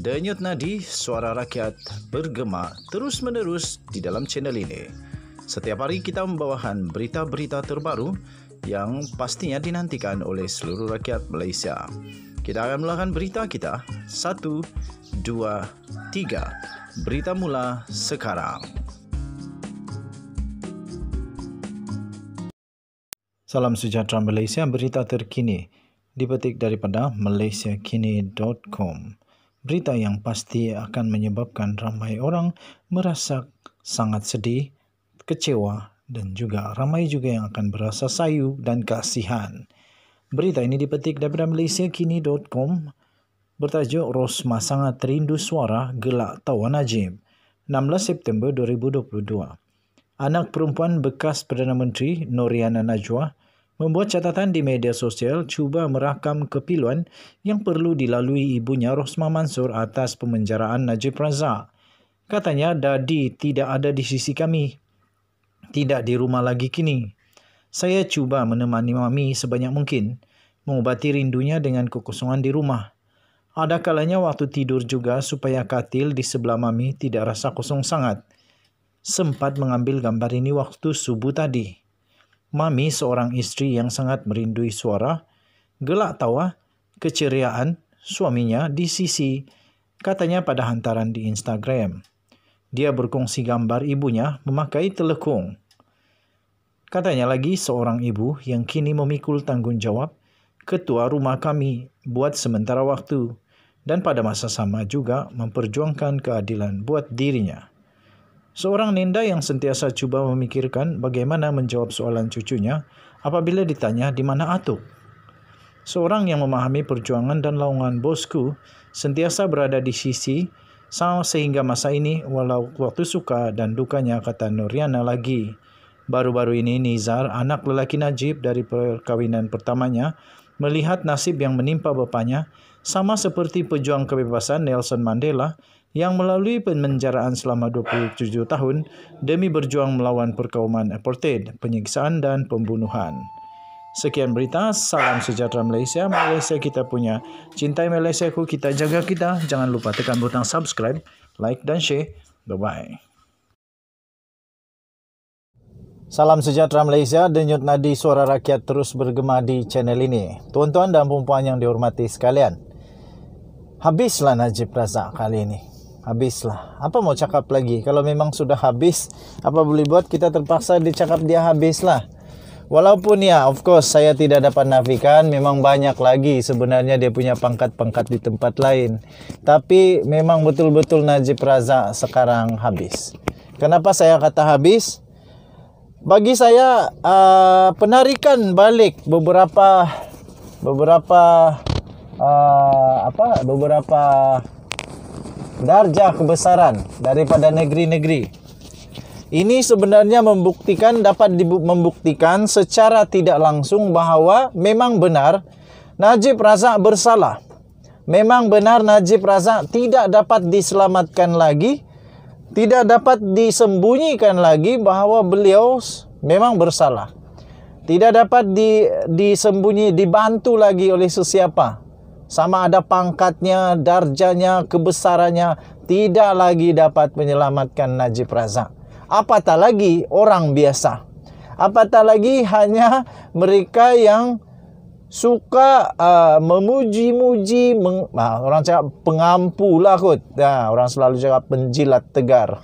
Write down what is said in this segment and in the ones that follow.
Denyut nadi suara rakyat bergema terus-menerus di dalam channel ini. Setiap hari kita membawakan berita-berita terbaru yang pastinya dinantikan oleh seluruh rakyat Malaysia. Kita akan mulakan berita kita. Satu, dua, tiga. Berita mula sekarang. Salam sejahtera Malaysia, berita terkini dipetik daripada malaysiakini.com berita yang pasti akan menyebabkan ramai orang merasa sangat sedih, kecewa, dan juga ramai juga yang akan berasa sayu dan kasihan. Berita ini dipetik daripada MalaysiaKini.com bertajuk Rosma Sangat Rindu Suara Gelak Tawa Najib 16 September 2022. Anak perempuan bekas Perdana Menteri Noriana Najwa membuat catatan di media sosial cuba merakam kepiluan yang perlu dilalui ibunya Rosma Mansur atas pemenjaraan Najib Razak. Katanya, Dadi tidak ada di sisi kami. Tidak di rumah lagi kini. Saya cuba menemani Mami sebanyak mungkin, mengobati rindunya dengan kekosongan di rumah. Ada kalanya waktu tidur juga supaya katil di sebelah Mami tidak rasa kosong sangat. Sempat mengambil gambar ini waktu subuh tadi. Mami seorang istri yang sangat merindui suara, gelak tawa, keceriaan suaminya di sisi, katanya pada hantaran di Instagram. Dia berkongsi gambar ibunya memakai telekung. Katanya lagi seorang ibu yang kini memikul tanggungjawab ketua rumah kami buat sementara waktu dan pada masa sama juga memperjuangkan keadilan buat dirinya. Seorang Ninda yang sentiasa coba memikirkan bagaimana menjawab soalan cucunya apabila ditanya di mana Atuk. Seorang yang memahami perjuangan dan laungan bosku sentiasa berada di sisi sehingga masa ini walau waktu suka dan dukanya kata Nuriana lagi. Baru-baru ini Nizar, anak lelaki Najib dari perkawinan pertamanya, melihat nasib yang menimpa bapaknya sama seperti pejuang kebebasan Nelson Mandela yang melalui penjaraan selama 27 tahun demi berjuang melawan perkauman apartheid, penyiksaan dan pembunuhan. Sekian berita, salam sejahtera Malaysia, Malaysia kita punya. Cintai Malaysia ku, kita jaga kita. Jangan lupa tekan butang subscribe, like dan share. Bye-bye. Salam sejahtera Malaysia, denyut nadi suara rakyat terus bergema di channel ini. Tuan-tuan dan puan yang dihormati sekalian. habislah Najib Razak kali ini habislah apa mau cakap lagi kalau memang sudah habis apa boleh buat kita terpaksa dicakap dia habislah walaupun ya of course saya tidak dapat nafikan memang banyak lagi sebenarnya dia punya pangkat-pangkat di tempat lain tapi memang betul-betul Najib Razak sekarang habis kenapa saya kata habis bagi saya uh, penarikan balik beberapa beberapa uh, apa beberapa darjah kebesaran daripada negeri-negeri. Ini sebenarnya membuktikan dapat membuktikan secara tidak langsung bahwa memang benar Najib Razak bersalah. Memang benar Najib Razak tidak dapat diselamatkan lagi, tidak dapat disembunyikan lagi bahwa beliau memang bersalah. Tidak dapat di, disembunyi dibantu lagi oleh sesiapa sama ada pangkatnya, darjanya, kebesarannya tidak lagi dapat menyelamatkan Najib Razak. Apatah lagi orang biasa. Apatah lagi hanya mereka yang suka uh, memuji-muji nah, orang cakap pengampu lah kot. Nah, ya, orang selalu cakap penjilat tegar.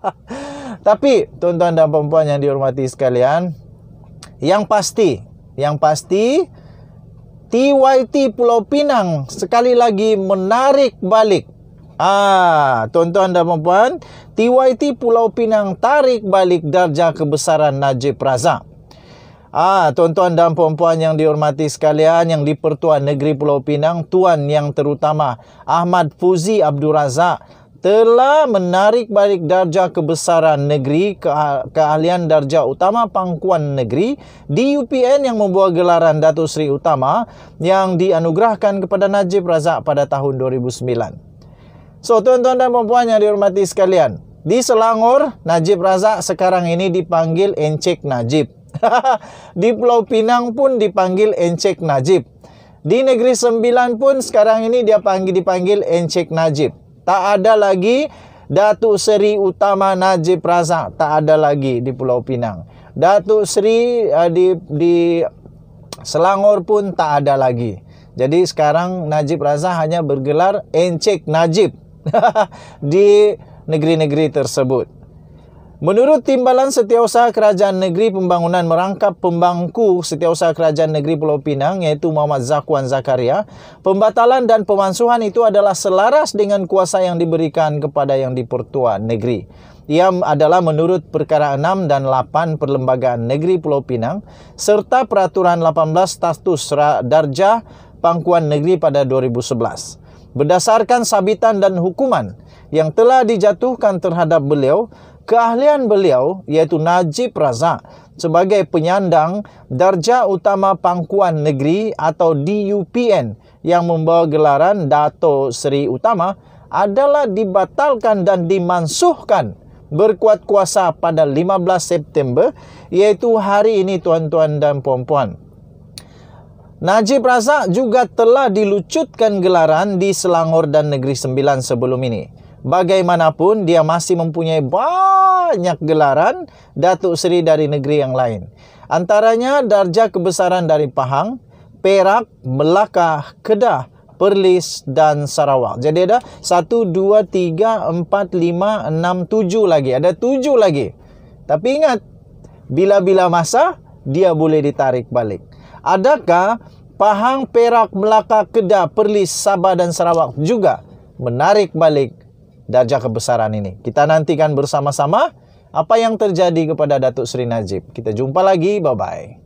Tapi tuan-tuan dan puan-puan yang dihormati sekalian, yang pasti, yang pasti TYT Pulau Pinang sekali lagi menarik balik. Ah, tuan-tuan dan puan-puan, TYT Pulau Pinang tarik balik darjah kebesaran Najib Razak. Ah, tuan-tuan dan puan-puan yang dihormati sekalian yang di dipertuan Negeri Pulau Pinang, tuan yang terutama Ahmad Fuzi Abdul Razak telah menarik balik darjah kebesaran negeri ke keahlian darjah utama pangkuan negeri di UPN yang membawa gelaran Datuk Seri Utama yang dianugerahkan kepada Najib Razak pada tahun 2009. So, tuan-tuan dan puan-puan yang dihormati sekalian, di Selangor, Najib Razak sekarang ini dipanggil Encik Najib. di Pulau Pinang pun dipanggil Encik Najib. Di Negeri Sembilan pun sekarang ini dia panggil dipanggil Encik Najib. Tak ada lagi Datuk Seri Utama Najib Razak. Tak ada lagi di Pulau Pinang. Datuk Seri uh, di, di Selangor pun tak ada lagi. Jadi sekarang Najib Razak hanya bergelar Encik Najib di negeri-negeri tersebut. Menurut Timbalan Setiausaha Kerajaan Negeri Pembangunan merangkap pembangku Setiausaha Kerajaan Negeri Pulau Pinang iaitu Muhammad Zakwan Zakaria, pembatalan dan pemansuhan itu adalah selaras dengan kuasa yang diberikan kepada yang dipertua negeri. Ia adalah menurut perkara 6 dan 8 Perlembagaan Negeri Pulau Pinang serta peraturan 18 status darjah pangkuan negeri pada 2011. Berdasarkan sabitan dan hukuman yang telah dijatuhkan terhadap beliau, keahlian beliau iaitu Najib Razak sebagai penyandang darjah utama pangkuan negeri atau DUPN yang membawa gelaran Dato Seri Utama adalah dibatalkan dan dimansuhkan berkuat kuasa pada 15 September iaitu hari ini tuan-tuan dan puan-puan. Najib Razak juga telah dilucutkan gelaran di Selangor dan Negeri Sembilan sebelum ini bagaimanapun dia masih mempunyai banyak gelaran Datuk Seri dari negeri yang lain. Antaranya darjah kebesaran dari Pahang, Perak, Melaka, Kedah, Perlis dan Sarawak. Jadi ada 1, 2, 3, 4, 5, 6, 7 lagi. Ada 7 lagi. Tapi ingat, bila-bila masa dia boleh ditarik balik. Adakah Pahang, Perak, Melaka, Kedah, Perlis, Sabah dan Sarawak juga menarik balik darjah kebesaran ini. Kita nantikan bersama-sama apa yang terjadi kepada Datuk Seri Najib. Kita jumpa lagi. Bye-bye.